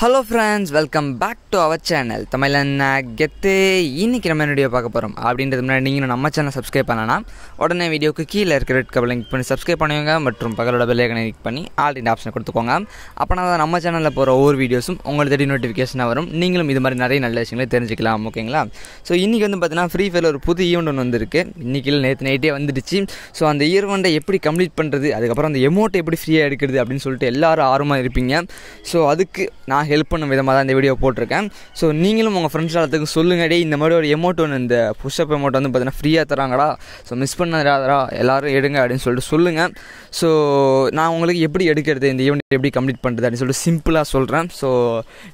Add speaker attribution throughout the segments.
Speaker 1: hello friends welcome back to our channel Tamilan Gethu இன்றைக்கி நம்ம video பார்க்க போகிறோம் அப்படின்றது முன்னாடி நீங்கள் நம்ம சேனல் சப்ஸ்கிரைப் பண்ணலாம் உடனே வீடியோக்கு கீழே இருக்கிற ரெட் கபல் பண்ணி சப்ஸ்கிரைப் பண்ணுவீங்க மற்றும் பகலோட பெல்லைக்கனை கிளிக் பண்ணி ஆல் இந்த ஆப்ஷன் கொடுத்துக்கோங்க அப்போனா தான் நம்ம சேனலில் போகிற ஒவ்வொரு வீடியோஸும் உங்களுக்கு தேடி நோட்டிஃபிகேஷனாக வரும் நீங்களும் இது மாதிரி நிறைய நல்ல விஷயங்களை தெரிஞ்சுக்கலாம் ஓகேங்களா ஸோ இன்றைக்கி வந்து பார்த்தீங்கன்னா ஃப்ரீ ஃபயரில் ஒரு புது ஈவெண்ட் ஒன்று வந்திருக்கு இன்றைக்கி நேற்று நைட்டே வந்துடுச்சு ஸோ அந்த ஈவெண்ட்டை எப்படி கம்ப்ளீட் பண்ணுறது அதுக்கப்புறம் அந்த எமௌண்ட்டை எப்படி ஃப்ரீயாக எடுக்கிறது அப்படின்னு சொல்லிட்டு எல்லோரும் ஆர்வமாக இருப்பீங்க ஸோ அதுக்கு நான் ஹெல்ப் பண்ணும் விதமாக தான் இந்த வீடியோ போட்டிருக்கேன் ஸோ நீங்களும் உங்கள் ஃப்ரெண்ட்ஸ் எல்லாத்துக்கும் சொல்லுங்கள் இந்த மாதிரி ஒரு எமௌண்ட் ஒன்று இந்த புஷ்அப் எமௌண்ட் வந்து பார்த்தீங்கன்னா ஃப்ரீயாக தராங்கடா ஸோ மிஸ் பண்ணாதடா எல்லோரும் எடுங்க அப்படின்னு சொல்லிட்டு சொல்லுங்கள் ஸோ நான் உங்களுக்கு எப்படி எடுக்கிறது இந்த ஈவெண்ட் எப்படி கம்ப்ளீட் பண்ணுறது அப்படின்னு சொல்லிட்டு சிம்பிளாக சொல்கிறேன் ஸோ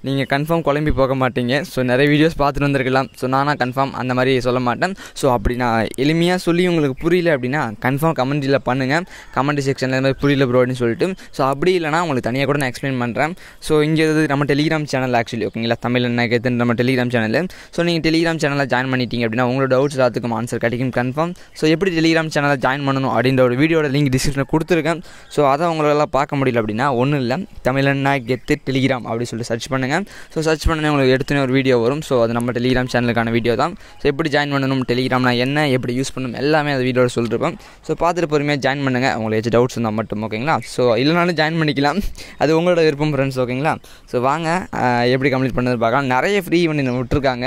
Speaker 1: நீங்கள் கன்ஃபார்ம் குழம்பி போக மாட்டீங்க ஸோ நிறைய வீடியோஸ் பார்த்துட்டு வந்திருக்கலாம் ஸோ நானாக கன்ஃபார்ம் அந்த மாதிரி சொல்ல மாட்டேன் ஸோ அப்படி நான் எளிமையாக சொல்லி உங்களுக்கு புரியல அப்படின்னா கன்ஃபார்ம் கமெண்ட்டில் பண்ணுங்கள் கமெண்ட் செக்ஷனில் இந்த மாதிரி புரியல ப்ரோ அப்படின்னு சொல்லிட்டு ஸோ அப்படி இல்லைனா உங்களுக்கு தனியாக கூட நான் எக்ஸ்பிளைன் பண்ணுறேன் ஸோ இங்கே நம்ம டெலிகிராம் சேனல் ஆக்சுவலி ஓகேங்களா தமிழ் என்ன கேத்து நம்ம டெலிகிராம் சேனல் ஸோ நீங்கள் டெலிகிராம் சேனலில் ஜாயின் பண்ணிட்டீங்க அப்படின்னா உங்களோட டவுட்ஸ் எல்லாத்துக்கும் ஆன்சர் கிடைக்கும் கன்ஃபார்ம் ஸோ எப்படி டெலிகிராம் சேனலில் ஜாயின் பண்ணணும் அப்படின்ற ஒரு வீடியோட லிங்க் டிஸ்கிரிப்ஷனில் கொடுத்துருக்கேன் ஸோ அதை உங்களெல்லாம் பார்க்க முடியல அப்படின்னா ஒன்றும் இல்லை தமிழன்னா கெத்து டெலிகிராம் அப்படின்னு சொல்லிட்டு சர்ச் பண்ணுங்கள் ஸோ சர்ச் பண்ணனே உங்களுக்கு எடுத்துனே ஒரு வீடியோ வரும் ஸோ அது நம்ம டெலிகிராம் சேனலுக்கான வீடியோ தான் ஸோ எப்படி ஜாயின் பண்ணணும் டெலிகிராம்னா என்ன எப்படி யூஸ் பண்ணணும் எல்லாமே அந்த வீடியோவில் சொல்லிருப்போம் ஸோ பார்த்துட்டு பொறுமையாக ஜாயின் பண்ணுங்கள் உங்களுக்கு ஏதாச்சும் டவுட்ஸ் இருந்தால் மட்டும் ஓகேங்களா ஸோ இல்லைனாலும் ஜாயின் பண்ணிக்கலாம் அது உங்களோட விருப்பம் ஃப்ரெண்ட்ஸ் ஓகேங்களா ஸோ வா வாங்க எப்படி கம்ப்ளீட் பண்ணது பார்க்கலாம் நிறைய ஃப்ரீ ஈவெண்ட் நம்ம விட்டுருக்காங்க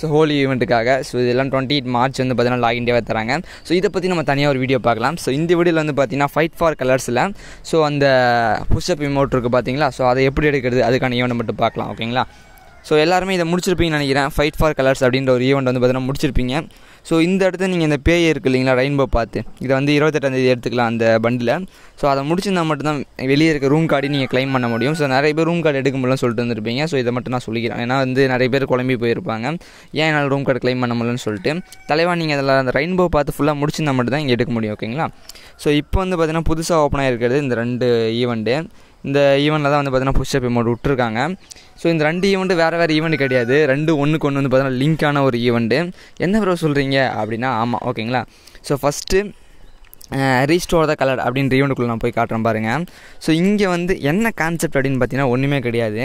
Speaker 1: ஸோ ஹோலி ஈவெண்ட்டுக்காக ஸோ இதெல்லாம் டுவெண்ட்டி எயிட் மார்ச் வந்து பார்த்தீங்கன்னா லாக் இண்டியாவை தராங்க ஸோ இதை பற்றி நம்ம தனியாக ஒரு வீடியோ பார்க்கலாம் ஸோ இந்த வீடியோவில் வந்து பார்த்தீங்கன்னா ஃபைட் ஃபார் கலர்ஸில் ஸோ அந்த புஷ்அப் இமோட் இருக்குது பார்த்தீங்களா ஸோ அதை எப்படி எடுக்கிறது அதுக்கான ஈவெண்ட் மட்டும் பார்க்கலாம் ஓகேங்களா ஸோ எல்லாருமே இதை முடிச்சிருப்பீங்கன்னு நினைக்கிறேன் ஃபைட் ஃபார் கலர்ஸ் அப்படின்ற ஒரு ஈவெண்ட் வந்து பார்த்தீங்கன்னா முடிச்சிருப்பீங்க ஸோ இந்த இடத்துல நீங்கள் இந்த பேய் இருக்குது இல்லைங்களா ரெயின்போ பார்த்து இதை வந்து இருபத்தெட்டாந்தேதி எடுத்துக்கலாம் அந்த பண்டில் ஸோ அதை முடிச்சிருந்தால் மட்டும்தான் வெளியே இருக்க ரூம் கார்டு நீங்கள் க்ளைம் பண்ண முடியும் ஸோ நிறைய பேர் ரூம் கார்டு எடுக்க முடியலன்னு சொல்லிட்டு வந்துருப்பீங்க ஸோ இதை மட்டும் நான் சொல்லிக்கிறேன் ஏன்னா வந்து நிறைய பேர் குழம்பி போயிருப்பாங்க ஏன் என்னால் ரூம் கார்டு க்ளைம் பண்ண முடியலன்னு சொல்லிட்டு தலைவா நீங்கள் அதில் அந்த ரெயின்போ பார்த்து ஃபுல்லாக முடிச்சிருந்தால் மட்டும் தான் இங்கே எடுக்க முடியும் ஓகேங்களா ஸோ இப்போ வந்து பார்த்தீங்கன்னா புதுசாக ஓப்பன் ஆகிருக்கிறது இந்த ரெண்டு ஈவெண்ட்டு இந்த ஈவெண்ட்டில் தான் வந்து பார்த்தீங்கன்னா புஷ்அப் இமோட் விட்டுருக்காங்க ஸோ இந்த ரெண்டு ஈவெண்ட்டு வேறு வேறு ஈவெண்ட் கிடையாது ரெண்டு ஒன்றுக்கு ஒன்று வந்து பார்த்தீங்கன்னா லிங்கான ஒரு ஈவெண்ட்டு என்ன ப்ரோ சொல்கிறீங்க அப்படின்னா ஆமாம் ஓகேங்களா so first restore the colour அப்படின்ற ஈவெண்ட்டுக்குள்ளே நான் போய் காட்டுறேன் பாருங்கள் ஸோ இங்கே வந்து என்ன கான்செப்ட் அப்படின்னு பார்த்தீங்கன்னா ஒன்றுமே கிடையாது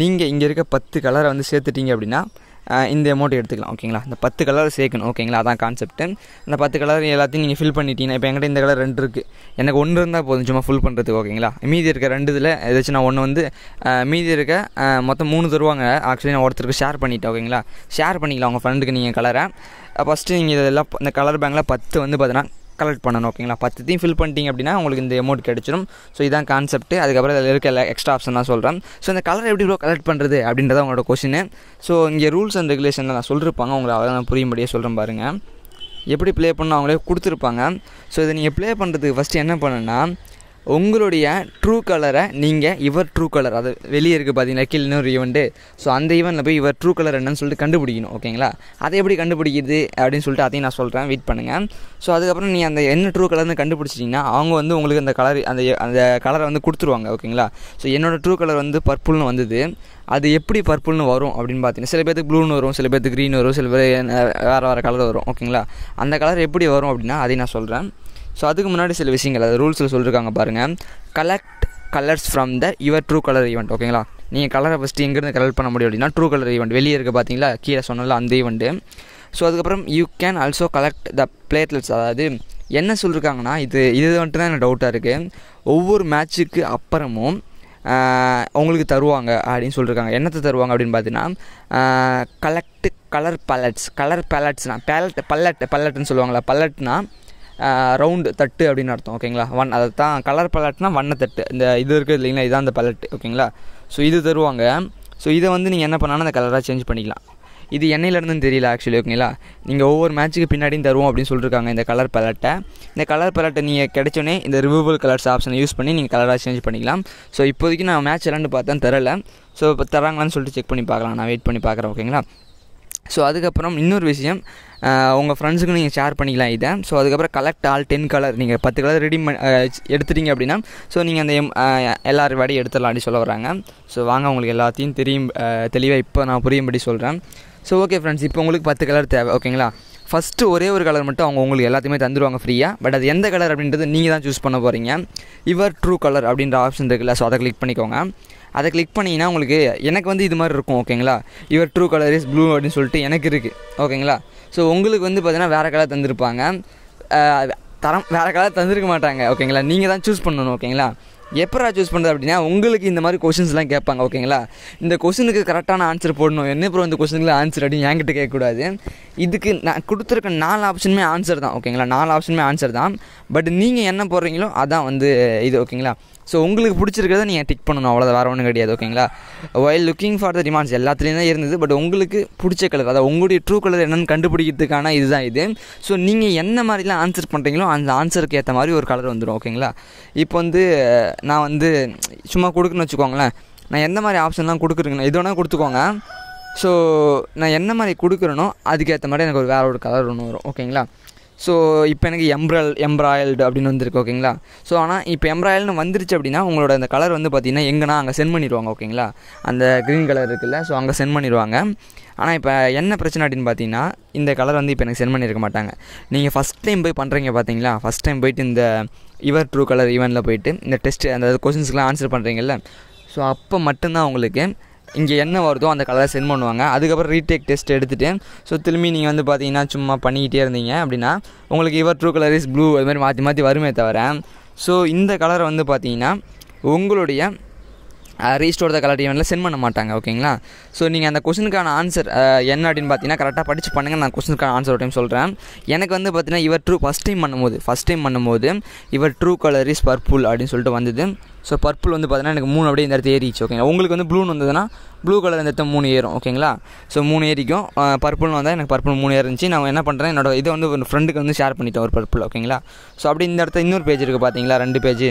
Speaker 1: நீங்கள் இங்கே இருக்க பத்து கலரை வந்து சேர்த்துட்டிங்க அப்படின்னா இந்த அமௌண்ட் எடுத்துக்கலாம் ஓகேங்களா இந்த பத்து கலர் சேர்க்கணும் ஓகேங்களா அதான் கான்செப்ட்டு இந்த பத்து கலர் எல்லாத்தையும் நீங்கள் ஃபில் பண்ணிட்டீங்கன்னா இப்போ என்கிட்ட இந்த கலர் ரெண்டு இருக்குது எனக்கு ஒன்று இருந்தால் போதும் சும்மா ஃபுல் பண்ணுறதுக்கு ஓகேங்களா மீதி இருக்க ரெண்டு இதில் ஏதாச்சும் நான் ஒன்று வந்து மீதி இருக்க மொத்தம் மூணு தருவாங்க ஆக்சுவலி நான் ஒருத்தருக்கு ஷேர் பண்ணிட்டேன் ஓகேங்களா ஷேர் பண்ணிக்கலாம் உங்கள் ஃப்ரெண்டுக்கு நீங்கள் கலரை ஃபஸ்ட்டு நீங்கள் இதெல்லாம் இந்த கலர் பேங்கில் பத்து வந்து பார்த்தீங்கன்னா கலெக்ட் பண்ணணும் ஓகேங்களா பத்துத்தையும் ஃபில் பண்ணிட்டீங்க அப்படின்னா உங்களுக்கு இந்த அமௌண்ட் கிடச்சிடும் ஸோ இதான் கான்செப்ட் அதுக்கப்புறம் அதில் இருக்க எல்லா எக்ஸ்ட்ரா ஆப்ஷன்லாம் சொல்கிறேன் ஸோ இந்த கலர் எப்படி இவ்வளோ கலெக்ட் பண்ணுறது அப்படின்றத உங்களோட கொஷின் ஸோ இங்கே ரூல்ஸ் அண்ட் ரெகுலேஷன் நான் சொல்லிருப்பாங்க உங்களை அதெல்லாம் புரியும்படியே சொல்கிறேன் பாருங்கள் எப்படி ப்ளே பண்ணணும் அவங்களே கொடுத்துருப்பாங்க ஸோ இதை நீங்கள் ப்ளே பண்ணுறதுக்கு ஃபஸ்ட்டு என்ன பண்ணுன்னா உங்களுடைய ட்ரூ கலரை நீங்கள் இவர் ட்ரூ கலர் அது வெளியே இருக்குது பார்த்தீங்கன்னா கீழ் இன்னொரு ஈவெண்ட்டு ஸோ அந்த ஈவெண்ட்டில் போய் இவர் ட்ரூ கலர் என்னன்னு சொல்லிட்டு கண்டுபிடிக்கணும் ஓகேங்களா அதை எப்படி கண்டுபிடிக்கிறது அப்படின்னு சொல்லிட்டு அதையும் நான் சொல்கிறேன் வெயிட் பண்ணுங்கள் ஸோ அதுக்கப்புறம் நீங்கள் அந்த என்ன ட்ரூ கலர்னு கண்டுபிடிச்சிட்டிங்கன்னா அவங்க வந்து உங்களுக்கு அந்த கலர் அந்த அந்த கலரை வந்து கொடுத்துருவாங்க ஓகேங்களா ஸோ என்னோடய ட்ரூ கலர் வந்து பர்பிள்னு வந்தது அது எப்படி பர்பிள்னு வரும் அப்படின்னு பார்த்தீங்கன்னா சில பேருக்கு ப்ளூனு வரும் சில பேருக்கு க்ரீன் வரும் சில பேர் வேறு வேறு கலர் வரும் ஓகேங்களா அந்த கலர் எப்படி வரும் அப்படின்னா அதையும் நான் சொல்கிறேன் ஸோ அதுக்கு முன்னாடி சில விஷயங்கள் அது ரூல்ஸில் சொல்லியிருக்காங்க பாருங்கள் collect colours from the your true colour event ஓகேங்களா நீங்கள் கலரை ஃபஸ்ட்டு எங்கேருந்து கலெக்ட் பண்ண முடியும் அப்படின்னா ட்ரூ கலர் ஈவெண்ட் வெளியே இருக்க பார்த்தீங்களா கீழே சொன்னல அந்த ஈவெண்ட்டு ஸோ அதுக்கப்புறம் you can also collect the platelets அதாவது என்ன சொல்லியிருக்காங்கன்னா இது இது வந்துட்டு தான் எனக்கு டவுட்டாக இருக்குது ஒவ்வொரு மேட்ச்சுக்கு அப்புறமும் உங்களுக்கு தருவாங்க அப்படின்னு சொல்லியிருக்காங்க என்னத்தை தருவாங்க அப்படின்னு பார்த்தீங்கன்னா கலெக்ட் கலர் பேலட்ஸ் கலர் பேலட்ஸ்னால் பேலட் பல்லட் பல்லட்னு சொல்லுவாங்களா பல்லட்னால் ரவுண்டு தட்டு அப்படின்னு அர்த்தம் ஓகேங்களா வன் அதை தான் கலர் பலட்னா வண்ண தட்டு இந்த இது இருக்குது இல்லைங்களா இதான் அந்த பலட்டு ஓகேங்களா ஸோ இது தருவாங்க ஸோ இதை வந்து நீங்கள் என்ன பண்ணாலும் அந்த கலராக சேஞ்ச் பண்ணிக்கலாம் இது எண்ணெயிலேருந்து தெரியல ஆக்சுவலி ஓகேங்களா நீங்கள் ஒவ்வொரு மேட்ச்சுக்கு பின்னாடியும் தருவோம் அப்படின்னு சொல்லியிருக்காங்க இந்த கலர் பலட்டை இந்த கலர் பலட்டை நீங்கள் கிடச்சோன்னே இந்த ரிமூவல் கலர்ஸ் ஆப்ஷனை யூஸ் பண்ணி நீங்கள் கலராக சேஞ்ச் பண்ணிக்கலாம் ஸோ இப்போதைக்கு நான் மேட்ச் விளாண்டு பார்த்தேன் தரலை ஸோ இப்போ தராங்களான்னு சொல்லிட்டு செக் பண்ணி பார்க்கலாம் நான் வெயிட் பண்ணி பார்க்குறேன் ஓகேங்களா ஸோ அதுக்கப்புறம் இன்னொரு விஷயம் உங்கள் ஃப்ரெண்ட்ஸுக்கு நீங்கள் ஷேர் பண்ணிக்கலாம் இதை ஸோ அதுக்கப்புறம் கலெக்ட் ஆல் டென் கலர் நீங்கள் பத்து கலர் ரெடி எடுத்துட்டீங்க அப்படின்னா ஸோ நீங்கள் அந்த எம் எல்லாரும் வாடி எடுத்துடலாம் அப்படின்னு சொல்ல வராங்க ஸோ வாங்க உங்களுக்கு எல்லாத்தையும் தெரியும் தெளிவாக இப்போ நான் புரியும்படி சொல்கிறேன் ஸோ ஓகே ஃப்ரெண்ட்ஸ் இப்போ உங்களுக்கு பத்து கலர் தேவை ஓகேங்களா ஃபஸ்ட்டு ஒரே ஒரு கலர் மட்டும் அவங்க உங்களுக்கு எல்லாத்தையுமே தந்துடுவாங்க ஃப்ரீயாக பட் அது எந்த கலர் அப்படின்றது நீங்கள் தான் சூஸ் பண்ண போகிறீங்க இவர் ட்ரூ கலர் அப்படின்ற ஆப்ஷன் இருக்குல்ல ஸோ அதை கிளிக் பண்ணிக்கோங்க அதை கிளிக் பண்ணிங்கன்னா உங்களுக்கு எனக்கு வந்து இது மாதிரி இருக்கும் ஓகேங்களா இவர் ட்ரூ கலர் இஸ் ப்ளூ அப்படின்னு சொல்லிட்டு எனக்கு இருக்குது ஓகேங்களா ஸோ உங்களுக்கு வந்து பார்த்தீங்கன்னா வேறு கலர் தந்திருப்பாங்க தரம் வேறு கலர் தந்திருக்க மாட்டாங்க ஓகேங்களா நீங்கள் தான் சூஸ் பண்ணணும் ஓகேங்களா எப்பரா சூஸ் பண்ணுறது அப்படின்னா உங்களுக்கு இந்த மாதிரி கொஷின்ஸ்லாம் கேட்பாங்க ஓகேங்களா இந்த கொஷினுக்கு கரெக்டான ஆன்சர் போடணும் என்ன அப்புறம் இந்த கொஷனுக்கு ஆன்சர் அப்படின்னு என்கிட்ட கேட்கக்கூடாது இதுக்கு நான் கொடுத்துருக்க நாலு ஆப்ஷனுமே ஆன்சர் தான் ஓகேங்களா நாலு ஆப்ஷனுமே ஆன்சர் தான் பட் நீங்கள் என்ன போடுறீங்களோ அதான் வந்து இது ஓகேங்களா ஸோ உங்களுக்கு பிடிச்சிருக்கிறத நீங்கள் டிக் பண்ணணும் அவ்வளோ வேறு ஒன்றும் கிடையாது ஓகேங்களா while looking for the demands எல்லாத்துலேயும் தான் இருந்தது பட் உங்களுக்கு பிடிச்ச கலர் அதாவது உங்களுடைய ட்ரூ கலர் என்னென்னு கண்டுபிடிக்கிறதுக்கான இதுதான் இது ஸோ நீங்கள் என்ன மாதிரிலாம் ஆன்சர் பண்ணுறீங்களோ அந்த ஆன்சருக்கு ஏற்ற மாதிரி ஒரு கலர் வந்துடும் ஓகேங்களா இப்போ வந்து நான் வந்து சும்மா கொடுக்குன்னு வச்சுக்கோங்களேன் நான் எந்த மாதிரி ஆப்ஷன்லாம் கொடுக்குறேங்கண்ணா இது வேணால் கொடுத்துக்கோங்க ஸோ நான் என்ன மாதிரி கொடுக்குறேனோ அதுக்கேற்ற மாதிரி எனக்கு ஒரு வேறு ஒரு கலர் ஒன்று வரும் ஓகேங்களா ஸோ இப்போ எனக்கு எம்ப்ரல் எம்ப்ராய்ல்டு அப்படின்னு வந்திருக்கு ஓகேங்களா ஸோ ஆனால் இப்போ எம்ப்ராயல்னு வந்துருச்சு அப்படின்னா உங்களோட அந்த கலர் வந்து பார்த்தீங்கன்னா எங்கன்னா அங்கே சென்ட் பண்ணிடுவாங்க ஓகேங்களா அந்த க்ரீன் கலர் இருக்குல்ல ஸோ அங்கே சென்ட் பண்ணிடுவாங்க ஆனால் இப்போ என்ன பிரச்சனை அப்படின்னு பார்த்தீங்கன்னா இந்த கலர் வந்து இப்போ எனக்கு சென்ட் பண்ணியிருக்க மாட்டாங்க நீங்கள் ஃபஸ்ட் டைம் போய் பண்ணுறீங்க பார்த்தீங்களா ஃபஸ்ட் டைம் போயிட்டு இந்த இவர் ட்ரூ கலர் ஈவெண்ட்டில் போயிட்டு இந்த டெஸ்ட்டு அந்த கொஷின்ஸ்க்குலாம் ஆன்சர் பண்ணுறீங்கல்ல ஸோ அப்போ மட்டும்தான் உங்களுக்கு இங்கே என்ன வருதோ அந்த கலரை சென்ட் பண்ணுவாங்க அதுக்கப்புறம் ரீடேக் டெஸ்ட் எடுத்துகிட்டு ஸோ திரும்பி நீங்கள் வந்து பார்த்தீங்கன்னா சும்மா பண்ணிக்கிட்டே இருந்தீங்க அப்படின்னா உங்களுக்கு இவர் ட்ரூ கலர் இஸ் ப்ளூ அது மாதிரி மாற்றி மாற்றி வருமே தவிர ஸோ இந்த கலரை வந்து பார்த்தீங்கன்னா உங்களுடைய ரீஸ்டோர் த கலர் ஈவெண்ட்டில் சென்ட் பண்ண மாட்டாங்க ஓகேங்களா ஸோ நீங்கள் அந்த கொஷனுக்கான ஆன்சர் என்ன அப்படின்னு பார்த்தீங்கன்னா கரெக்டாக படித்து பண்ணுங்கள் நான் கொஸ்டினுக்கான ஆன்சர் அப்படின்னு டைம் சொல்கிறேன் எனக்கு வந்து பார்த்தீங்கன்னா இவர் ட்ரூ ஃபஸ்ட் டைம் பண்ணும்போது ஃபஸ்ட் டைம் பண்ணும்போது இவர் ட்ரூ கலர் இஸ் பர்பிள் அப்படின்னு சொல்லிட்டு வந்தது ஸோ பர்பிள் வந்து பார்த்தீங்கன்னா எனக்கு மூணு அப்படியே இந்த இடத்துல ஏறிச்சு ஓகேங்களா உங்களுக்கு வந்து ப்ளூன்னு வந்ததுன்னா ப்ளூ கலர் இந்த மூணு ஏறும் ஓகேங்களா ஸோ மூணு ஏறிக்கும் பர்பிள்னு வந்தால் எனக்கு பர்பிள் மூணு இருந்துச்சு நான் என்ன பண்ணுறேன் என்னோட இதை வந்து ஒரு ஃப்ரெண்டுக்கு வந்து ஷேர் பண்ணிட்டேன் ஒரு பர்பிள் ஓகேங்களா ஸோ அப்படி இந்த இடத்துல இன்னொரு பேஜ் இருக்குது பார்த்தீங்களா ரெண்டு பேஜ்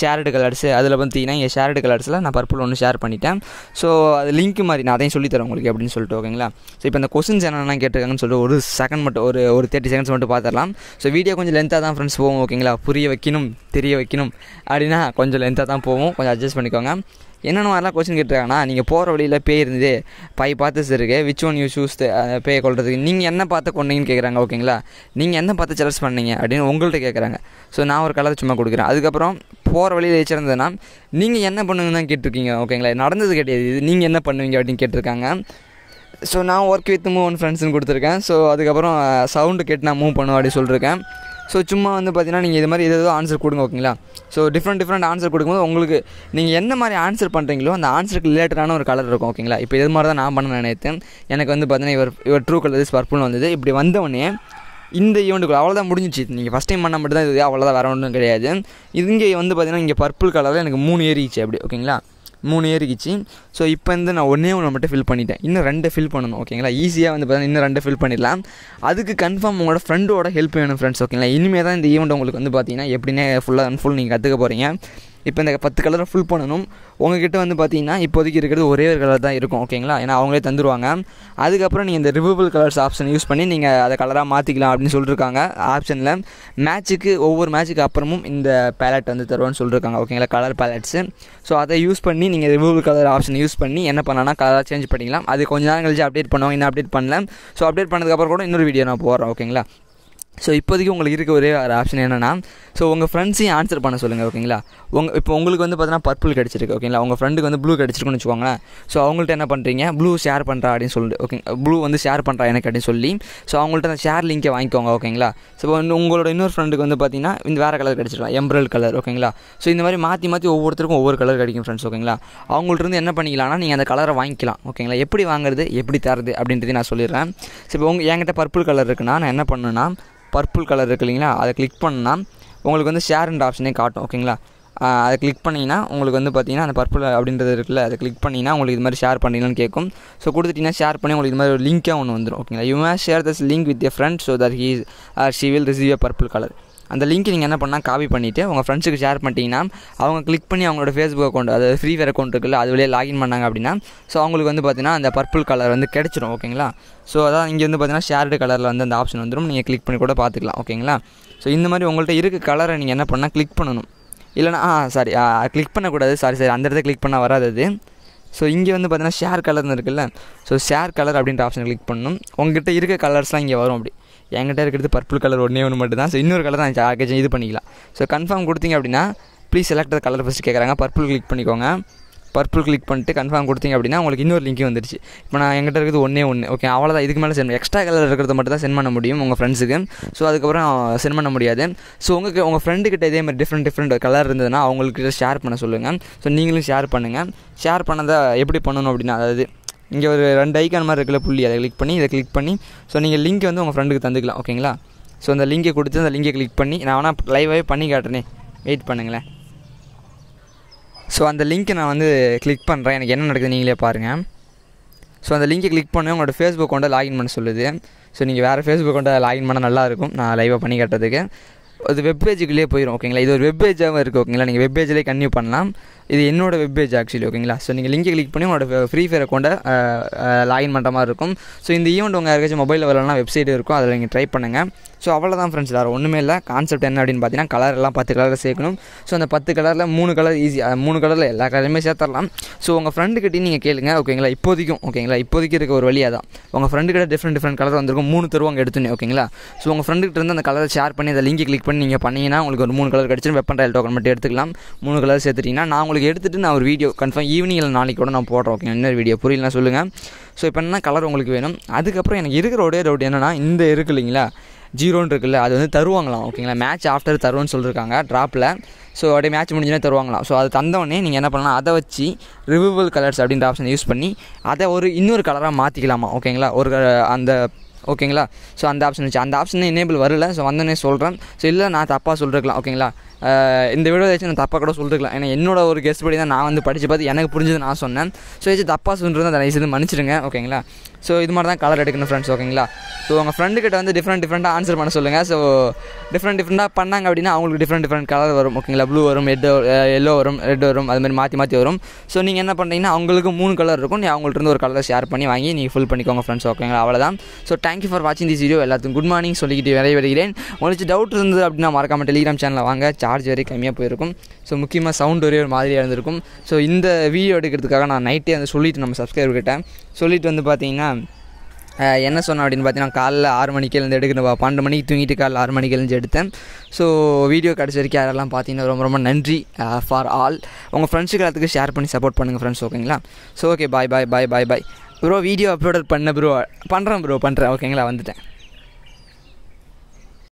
Speaker 1: ஷேர்டு கலர்ஸ் அதில் பார்த்தீங்கன்னா என் ஷேர்டு கலர்ஸில் நான் பர்பிள் ஒன்று ஷேர் பண்ணிட்டேன் ஸோ அது லிங்க் மாதிரி நான் அதையும் சொல்லித்தரேன் உங்களுக்கு அப்படின்னு சொல்லிட்டு ஓகேங்களா ஸோ இப்போ இந்த கொஸ்டின்ஸ் என்னென்ன கேட்டிருக்காங்கன்னு சொல்லிட்டு ஒரு செகண்ட் மட்டும் ஒரு ஒரு தேர்ட்டி செகண்ட்ஸ் மட்டும் பார்த்துடலாம் ஸோ வீடியோ கொஞ்சம் லென்த்தாக தான் ஃப்ரெண்ட்ஸ் போவோம் ஓகேங்களா புரிய வைக்கணும் தெரிய வைக்கணும் அப்படின்னா கொஞ்சம் லென்த்தாக தான் போவோம் கொஞ்சம் அட்ஜஸ்ட் பண்ணிக்கோங்க என்னென்ன மாதிரிலாம் கொஸ்டின் கேட்டிருக்காங்கன்னா நீங்கள் போகிற வழியில் பேய் இருந்தது பை பார்த்து இருக்குது விச் ஒன் யூ சூஸ் பேய் கொள்றதுக்கு நீங்கள் என்ன பார்த்து கொண்டீங்கன்னு கேட்குறாங்க ஓகேங்களா நீங்கள் என்ன பார்த்து செலக்ட் பண்ணீங்க அப்படின்னு உங்கள்கிட்ட கேட்குறாங்க ஸோ நான் ஒரு கலர் சும்மா கொடுக்குறேன் அதுக்கப்புறம் போகிற வழியில் வச்சுருந்ததுன்னா நீங்கள் என்ன பண்ணுங்கன்னு தான் கேட்டிருக்கீங்க ஓகேங்களா நடந்தது கிடையாது இது நீங்கள் என்ன பண்ணுவீங்க அப்படின்னு கேட்டிருக்காங்க ஸோ நான் ஒர்க் வித் மூவ் ஒன் ஃப்ரெண்ட்ஸுன்னு கொடுத்துருக்கேன் ஸோ அதுக்கப்புறம் சவுண்டு கேட்டு நான் மூவ் பண்ணுவேன் அப்படின்னு சொல்லியிருக்கேன் ஸோ சும்மா வந்து பார்த்திங்கன்னா நீங்கள் இது மாதிரி ஏதோ ஆன்சர் கொடுங்க ஓகேங்களா ஸோ டிஃப்ரெண்ட் டிஃப்ரெண்ட் ஆன்சர் கொடுக்கும்போது உங்களுக்கு நீங்கள் எந்த மாதிரி ஆன்சர் பண்ணுறீங்களோ அந்த ஆன்சருக்கு ரிலேட்டடான ஒரு கலர் இருக்கும் ஓகேங்களா இப்போ இது மாதிரி தான் நான் பண்ண நினைத்தேன் எனக்கு வந்து பார்த்தீங்கன்னா இவர் இவர் ட்ரூ கலர் ஸ்பர்பிள்னு வந்தது இப்படி வந்தவொடனே இந்த ஈவெண்ட்டுக்குள்ள அவ்வளோதான் முடிஞ்சிச்சு நீங்கள் ஃபஸ்ட் டைம் பண்ண மட்டும் தான் இது அவ்வளோதான் வர ஒன்றும் கிடையாது இங்கே வந்து பார்த்திங்கன்னா இங்கே பர்பிள் கலரில் எனக்கு மூணு ஏறிச்சு அப்படி ஓகேங்களா மூணு ஏறிக்குச்சு ஸோ இப்போ வந்து நான் ஒன்றே ஒன்று மட்டும் ஃபில் பண்ணிட்டேன் இன்னும் ரெண்டு ஃபில் பண்ணணும் ஓகேங்களா ஈஸியாக வந்து பார்த்தீங்கன்னா இன்னும் ரெண்டு ஃபில் பண்ணிடலாம் அதுக்கு கன்ஃபார்ம் உங்களோட ஃப்ரெண்டோட ஹெல்ப் வேணும் ஃப்ரெண்ட்ஸ் ஓகேங்களா இனிமேல் தான் இந்த ஈவெண்ட் உங்களுக்கு வந்து பார்த்தீங்கன்னா எப்படின்னா ஃபுல்லாக அண்ட் ஃபுல் நீங்கள் கற்றுக்க போகிறீங்க இப்போ இந்த பத்து கலரை ஃபுல் பண்ணணும் உங்ககிட்ட வந்து பார்த்தீங்கன்னா இப்போதைக்கு இருக்கிறது ஒரே ஒரு கலர் தான் இருக்கும் ஓகேங்களா ஏன்னா அவங்களே தந்துருவாங்க அதுக்கப்புறம் நீங்கள் இந்த ரிவூபிள் கலர்ஸ் ஆப்ஷன் யூஸ் பண்ணி நீங்கள் அதை கலராக மாற்றிக்கலாம் அப்படின்னு சொல்லியிருக்காங்க ஆப்ஷனில் மேட்ச்சுக்கு ஒவ்வொரு மேட்ச்சுக்கு அப்புறமும் இந்த பேலட் வந்து தருவோம்னு சொல்லியிருக்காங்க ஓகேங்களா கலர் பேலட்ஸு ஸோ அதை யூஸ் பண்ணி நீங்கள் ரிமூவல் கலர் ஆப்ஷன் யூஸ் பண்ணி என்ன பண்ணலாம்னா கலராக சேஞ்ச் பண்ணிக்கலாம் அது கொஞ்ச நேரம் கழிச்சு அப்டேட் பண்ணுவாங்க இன்னும் அப்டேட் பண்ணல ஸோ அப்டேட் பண்ணதுக்கப்புறம் கூட இன்னொரு வீடியோ நான் போகிறேன் ஓகேங்களா ஸோ இப்போதைக்கு உங்களுக்கு இருக்க ஒரே ஒரு ஆப்ஷன் என்னென்னா ஸோ உங்கள் ஃப்ரெண்ட்ஸையும் ஆன்சர் பண்ண சொல்லுங்கள் ஓகேங்களா உங்கள் இப்போ உங்களுக்கு வந்து பார்த்தீங்கன்னா பர்பிள் கிடச்சிருக்கு ஓகேங்களா உங்கள் ஃப்ரெண்டுக்கு வந்து ப்ளூ கிடச்சிருக்குன்னு வச்சுக்கோங்களேன் ஸோ அவங்கள்ட்ட என்ன பண்ணுறீங்க ப்ளூ ஷேர் பண்ணுறா அப்படின்னு சொல்லிட்டு ஓகே ப்ளூ வந்து ஷேர் பண்ணுறா எனக்கு அப்படின்னு சொல்லி ஸோ அவங்கள்ட்ட அந்த ஷேர் லிங்கை வாங்கிக்கோங்க ஓகேங்களா ஸோ வந்து உங்களோட இன்னொரு ஃப்ரெண்டுக்கு வந்து பார்த்தீங்கன்னா இந்த வேறு கலர் கிடச்சிருக்கலாம் எம்ப்ரல் கலர் ஓகேங்களா ஸோ இந்த மாதிரி மாற்றி மாற்றி ஒவ்வொருத்தருக்கும் ஒவ்வொரு கலர் கிடைக்கும் ஃப்ரெண்ட்ஸ் ஓகேங்களா அவங்கள்ட்ட இருந்து என்ன பண்ணிக்கலாம்னா நீங்கள் அந்த கலரை வாங்கிக்கலாம் ஓகேங்களா எப்படி வாங்குறது எப்படி தரது அப்படின்றதையும் நான் சொல்லிடுறேன் ஸோ இப்போ உங்கள் என்கிட்ட பர்பிள் கலர் இருக்குன்னா நான் என்ன பண்ணுன்னா பர்பிள் கலர் இருக்குது இல்லைங்களா அதை கிளிக் பண்ணால் உங்களுக்கு வந்து ஷேர்ன்ற ஆப்ஷனே காட்டும் ஓகேங்களா அதை கிளிக் பண்ணிங்கன்னா உங்களுக்கு வந்து பார்த்திங்கன்னா அந்த பர்பிள் அப்படின்றது இருக்குல்ல அதை கிளிக் பண்ணிங்கன்னா உங்களுக்கு இது மாதிரி ஷேர் பண்ணிங்கன்னு கேட்கும் ஸோ கொடுத்துட்டிங்கன்னா ஷேர் பண்ணி உங்களுக்கு இது மாதிரி ஒரு லிங்க்காக ஒன்று வந்துடும் ஓகேங்களா you may share this link with a friend so that he's or she will receive a purple colour அந்த லிங்க் நீங்கள் என்ன பண்ணால் காப்பி பண்ணிவிட்டு உங்கள் ஃப்ரெண்ட்ஸுக்கு ஷேர் பண்ணிட்டீங்கன்னா அவங்க கிளிக் பண்ணி அவங்களோட ஃபேஸ்புக் அக்கௌண்ட் அது ஃப்ரீ ஃபயர் அக்கௌண்ட் இருக்குல்ல அது வழியே லாகின் பண்ணாங்க அப்படின்னா ஸோ அவங்களுக்கு வந்து பார்த்திங்கன்னா அந்த பர்பிள் கலர் வந்து கிடச்சிரும் ஓகேங்களா ஸோ அதான் இங்கே வந்து பார்த்திங்கன்னா ஷேர்டு கலரில் வந்து அந்த ஆப்ஷன் வந்துடும் நீங்கள் கிளிக் பண்ணி கூட பார்த்துக்கலாம் ஓகேங்களா ஸோ இந்த மாதிரி உங்கள்கிட்ட இருக்க கலரை நீங்கள் என்ன பண்ணால் கிளிக் பண்ணணும் இல்லைனா ஆ சாரி கிளிக் பண்ணக்கூடாது சாரி சாரி அந்த இடத்துல கிளிக் பண்ணால் வராது அது ஸோ இங்கே வந்து பார்த்தீங்கன்னா ஷேர் கலர்னு இருக்குல்ல ஸோ ஷேர் கலர் அப்படின்ற ஆப்ஷன் கிளிக் பண்ணணும் உங்ககிட்ட இருக்க கலர்ஸ்லாம் இங்கே வரும் அப்படி என்கிட்ட இருக்கிறது பர்பிள் கலர் ஒன்றே ஒன்று மட்டும்தான் ஸோ இன்னொரு கலர் தான் ஆக்கேஜ் இது பண்ணிக்கலாம் ஸோ கன்ஃபார்ம் கொடுத்தீங்க அப்படின்னா ப்ளீஸ் செலக்ட் கலர் ஃபஸ்ட்டு கேட்குறாங்க பர்பிள் கிளிக் பண்ணிக்கோங்க பர்பிள் கிளிக் பண்ணிட்டு கன்ஃபார்ம் கொடுத்தீங்க அப்படின்னா உங்களுக்கு இன்னொரு லிங்க் வந்துருச்சு இப்போ நான் எங்கிட்ட இருக்கிறது ஒன்றே ஒன்று ஓகே அவ்வளோதான் இதுக்கு மேலே சென்ட் எக்ஸ்ட்ரா கலர் இருக்கிறத மட்டும் தான் சென்ட் பண்ண முடியும் உங்கள் ஃப்ரெண்ட்ஸுக்கு ஸோ அதுக்கப்புறம் சென்ட் பண்ண முடியாது ஸோ உங்களுக்கு உங்கள் ஃப்ரெண்டுக்கிட்ட இதே மாதிரி டிஃப்ரெண்ட் டிஃப்ரெண்ட் கலர் இருந்ததுன்னா அவங்களுக்கு ஷேர் பண்ண சொல்லுங்கள் ஸோ நீங்களும் ஷேர் பண்ணுங்கள் ஷேர் பண்ணதை எப்படி பண்ணணும் அப்படின்னா அதாவது இங்கே ஒரு ரெண்டு ஐக்கான் மாதிரி இருக்கிற புள்ளி அதை கிளிக் பண்ணி இதை கிளிக் பண்ணி ஸோ நீங்கள் லிங்க் வந்து உங்கள் ஃப்ரெண்டுக்கு தந்துக்கலாம் ஓகேங்களா ஸோ அந்த லிங்கை கொடுத்து அந்த லிங்கை கிளிக் பண்ணி நான் வேணால் லைவாகவே பண்ணி காட்டுறேன் வெயிட் பண்ணுங்களேன் ஸோ அந்த லிங்க்கை நான் வந்து கிளிக் பண்ணுறேன் எனக்கு என்ன நடக்குது நீங்களே பாருங்கள் ஸோ அந்த லிங்கை கிளிக் பண்ணி உங்களோட ஃபேஸ்புக் கொண்டு லாகின் பண்ண சொல்லுது ஸோ நீங்கள் வேறு ஃபேஸ்புக் கொண்டு லாகின் பண்ணால் நல்லாயிருக்கும் நான் லைவாக பண்ணி காட்டுறதுக்கு அது வெப்பேஜுக்குள்ளேயே போயிடும் ஓகேங்களா இது ஒரு வெப்பேஜாகவும் இருக்குது ஓகேங்களா நீங்கள் வெப்பேஜ்லேயே கன்யூ பண்ணலாம் இது என்னோட வெப்பேஜ் ஆக்சுவலி ஓகேங்களா ஸோ நீங்கள் லிங்க் கிளிக் பண்ணி உங்களோட ஃப்ரீ ஃபயர் அக்கௌண்ட்டை லாகின் பண்ணுற மாதிரி இருக்கும் ஸோ இந்த ஈவெண்ட் உங்கள் யாருக்காச்சும் மொபைலில் வரலாம் வெப்சைட் இருக்கும் அதில் நீங்கள் ட்ரை பண்ணுங்கள் ஸோ அவ்வளோ தான் ஃப்ரெண்ட்ஸ் வேறு ஒன்றுமே இல்லை கான்செப்ட் என்ன அப்படின்னு பார்த்தீங்கன்னா கலர் எல்லாம் பத்து கலரில் சேர்க்கணும் ஸோ அந்த பத்து கலரில் மூணு கலர் ஈஸி மூணு கலரில் எல்லா கலருமே சேர்த்துடலாம் ஸோ உங்கள் ஃப்ரெண்டு கிட்டே நீங்கள் கேளுங்க ஓகேங்களா இப்போதைக்கும் ஓகேங்களா இப்போதைக்கு இருக்க ஒரு வழியாக தான் உங்கள் கிட்ட டிஃப்ரெண்ட் டிஃப்ரெண்ட் கலர் வந்திருக்கும் மூணு தருவாங்க எடுத்துனே ஓகேங்களா ஸோ உங்கள் ஃப்ரெண்டுக்கிட்ட இருந்து அந்த கலரை ஷேர் பண்ணி அதை லிங்க் கிளிக் பண்ணி நீங்கள் பண்ணிங்கன்னா உங்களுக்கு ஒரு மூணு கலர் கிடச்சி வெப்பன் டயல் டோக்கன் மட்டும் எடுத்துக்கலாம் மூணு கலர் சேர்த்துட்டிங்கன்னா நான் உங்களுக்கு எடுத்துகிட்டு நான் ஒரு வீடியோ கன்ஃபார்ம் ஈவினிங் இல்லை நாளைக்கு கூட நான் போடுறேன் ஓகே இன்னொரு வீடியோ புரியலன்னா சொல்லுங்கள் ஸோ இப்போ என்ன கலர் உங்களுக்கு வேணும் அதுக்கப்புறம் எனக்கு இருக்கிற ஒரே டவுட் என்னென்னா இந்த இருக்கு இல்லைங்களா ஜீரோன்னு இருக்குல்ல அது வந்து தருவாங்களாம் ஓகேங்களா மேட்ச் ஆஃப்டர் தருவோன்னு சொல்லியிருக்காங்க ட்ராப்பில் ஸோ அப்படியே மேட்ச் முடிஞ்சோன்னே தருவாங்களாம் ஸோ அது தந்தோடனே நீங்கள் என்ன பண்ணலாம் அதை வச்சு ரிவ்யூபிள் கலர்ஸ் அப்படின்ற ஆப்ஷன் யூஸ் பண்ணி அதை ஒரு இன்னொரு கலராக மாற்றிக்கலாமா ஓகேங்களா ஒரு அந்த ஓகேங்களா ஸோ அந்த ஆப்ஷன் வச்சு அந்த ஆப்ஷன் எனேபிள் வரல ஸோ வந்தோடனே சொல்கிறேன் ஸோ இல்லை நான் தப்பாக சொல்லிருக்கலாம் ஓகேங்களா இந்த வீடியோ ஏதாச்சும் நான் தப்பாக கூட சொல்லிருக்கலாம் ஏன்னா என்னோட ஒரு கெஸ்ட் படி தான் நான் வந்து படித்து பார்த்து எனக்கு புரிஞ்சது நான் சொன்னேன் ஸோ ஏதாச்சும் தப்பாக சொல்லிருந்தா அதை செய்து மன்னிச்சிருங்க ஓகேங்களா ஸோ இது மாதிரி தான் கலர் எடுக்கணும் ஃப்ரெண்ட்ஸ் ஓகேங்களா ஸோ உங்கள் கிட்ட வந்து டிஃப்ரெண்ட் டிஃப்ரெண்ட்டாக ஆன்சர் பண்ண சொல்லுங்கள் ஸோ டிஃப்ரெண்ட் டிஃப்ரெண்ட்டாக பண்ணாங்க அப்படின்னா அவங்களுக்கு டிஃப்ரெண்ட் டிஃப்ரெண்ட் கலர் வரும் ஓகேங்களா ப்ளூ வரும் ரெட் எல்லோ வரும் ரெட் வரும் அது மாதிரி மாற்றி மாற்றி வரும் ஸோ நீங்கள் என்ன பண்ணுறீங்கன்னா அவங்களுக்கு மூணு கலர் இருக்கும் நீ அவங்கள்ட்ட ஒரு கலர் ஷேர் பண்ணி வாங்கி நீங்கள் ஃபுல் பண்ணிக்கோங்க ஃப்ரெண்ட்ஸ் ஓகேங்களா அவ்வளோதான் ஸோ தேங்க்யூ ஃபார் வாட்சிங் திஸ் வீடியோ எல்லாத்துக்கும் குட் மார்னிங் சொல்லிக்கிட்டு விரைவிடுகிறேன் உங்களுக்கு டவுட் இருந்தது அப்படின்னா மறக்காமல் டெலிகிராம் சேனலில் வாங்க சார்ஜ் வரை கம்மியாக போயிருக்கும் ஸோ முக்கியமாக சவுண்ட் ஒரே ஒரு மாதிரியாக இருந்திருக்கும் ஸோ இந்த வீடியோ எடுக்கிறதுக்காக நான் நைட்டே வந்து சொல்லிவிட்டு நம்ம சப்ஸ்கிரைபர்கிட்ட சொல்லிவிட்டு வந்து பார்த்தீங்கன்னா என்ன சொன்னேன் அப்படின்னு பார்த்தீங்கன்னா காலைல ஆறு மணிக்கிலேருந்து எடுக்கணும் பன்னெண்டு மணிக்கு தூங்கிட்டு காலைல ஆறு மணிக்கிலேருந்து எடுத்தேன் ஸோ வீடியோ கடைசி வரைக்கும் யாரெல்லாம் பார்த்தீங்கன்னா ரொம்ப ரொம்ப நன்றி ஃபார் ஆல் உங்கள் ஃப்ரெண்ட்ஸுக்கு எல்லாத்துக்கும் ஷேர் பண்ணி சப்போர்ட் பண்ணுங்கள் ஃப்ரெண்ட்ஸ் ஓகேங்களா so okay bye bye bye bye bye bro video upload பண்ண ப்ரோ பண்ணுறேன் ப்ரோ பண்ணுறேன் ஓகேங்களா வந்துட்டேன்